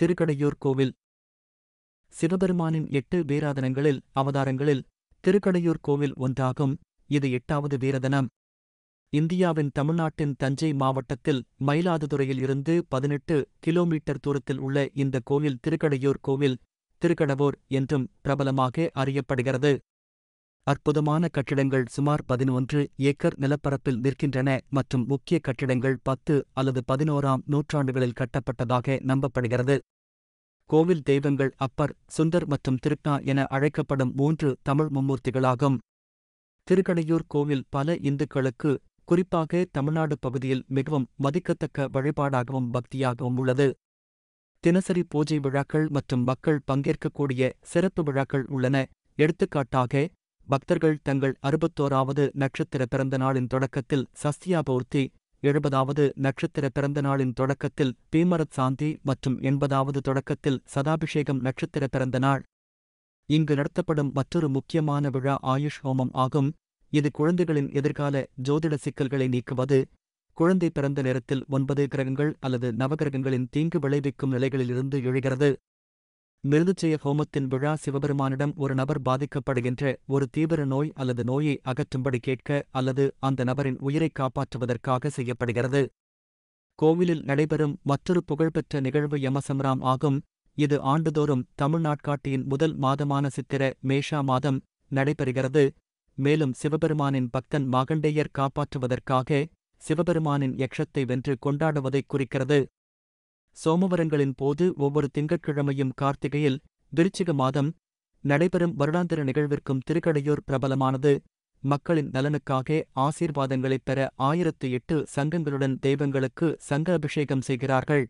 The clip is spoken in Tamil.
திருக்கடையூர் கோவில் சிவபெருமானின் எட்டு வீராதனங்களில் அவதாரங்களில் திருக்கடையூர் கோவில் ஒன்றாகும் இது எட்டாவது வீரதனம் இந்தியாவின் தமிழ்நாட்டின் தஞ்சை மாவட்டத்தில் மயிலாதுதுறையில் இருந்து பதினெட்டு கிலோமீட்டர் தூரத்தில் உள்ள இந்த கோவில் திருக்கடையூர் கோவில் திருக்கடவோர் என்றும் பிரபலமாக அறியப்படுகிறது அற்புதமான கட்டிடங்கள் சுமார் பதினொன்று ஏக்கர் நிலப்பரப்பில் நிற்கின்றன மற்றும் முக்கிய கட்டிடங்கள் பத்து அல்லது பதினோராம் நூற்றாண்டுகளில் கட்டப்பட்டதாக நம்பப்படுகிறது கோவில் தெய்வங்கள் அப்பர் சுந்தர் மற்றும் திருக்னா என அழைக்கப்படும் மூன்று தமிழ் மும்மூர்த்திகளாகும் திருக்கடையூர் கோவில் பல இந்துக்களுக்கு குறிப்பாக தமிழ்நாடு பகுதியில் மிகவும் மதிக்கத்தக்க வழிபாடாகவும் பக்தியாகவும் உள்ளது தினசரி பூஜை விழாக்கள் மற்றும் மக்கள் பங்கேற்கக்கூடிய சிறப்பு விழாக்கள் உள்ளன எடுத்துக்காட்டாக பக்தர்கள் தங்கள் அறுபத்தோராவது நட்சத்திர பிறந்த நாளின் தொடக்கத்தில் சஸ்தியா பௌர்த்தி எழுபதாவது நட்சத்திர பிறந்த நாளின் தொடக்கத்தில் பீமரத் சாந்தி மற்றும் எண்பதாவது தொடக்கத்தில் சதாபிஷேகம் நட்சத்திர பிறந்த நாள் இங்கு நடத்தப்படும் மற்றொரு முக்கியமான விழா ஆயுஷ் ஹோமம் ஆகும் இது குழந்தைகளின் எதிர்கால ஜோதிட சிக்கல்களை நீக்குவது குழந்தை பிறந்த நேரத்தில் ஒன்பது கிரகங்கள் அல்லது நவகிரகங்களின் தீங்கு விளைவிக்கும் நிலைகளிலிருந்து எழுகிறது மிருதுச்செய ஹோமத்தின் விழா சிவபெருமானிடம் ஒரு நபர் பாதிக்கப்படுகின்ற ஒரு தீவிர நோய் அல்லது நோயை அகற்றும்படி கேட்க அல்லது அந்த நபரின் உயிரை காப்பாற்றுவதற்காக செய்யப்படுகிறது கோவிலில் நடைபெறும் மற்றொரு புகழ்பெற்ற நிகழ்வு யமசம்ராம் ஆகும் இது ஆண்டுதோறும் தமிழ் நாட்காட்டியின் முதல் மாதமான சித்திர மேஷா மாதம் நடைபெறுகிறது மேலும் சிவபெருமானின் பக்தன் மாகண்டேயர் காப்பாற்றுவதற்காக சிவபெருமானின் யக்ஷத்தை வென்று கொண்டாடுவதைக் குறிக்கிறது சோமவரங்களின் போது ஒவ்வொரு திங்கட்கிழமையும் கார்த்திகையில் திருச்சிக மாதம் நடைபெறும் வருடாந்திர நிகழ்விற்கும் திருக்கடையூர் பிரபலமானது மக்களின் நலனுக்காக ஆசீர்வாதங்களைப் பெற ஆயிரத்து எட்டு சங்கங்களுடன் தெய்வங்களுக்கு சங்க அபிஷேகம் செய்கிறார்கள்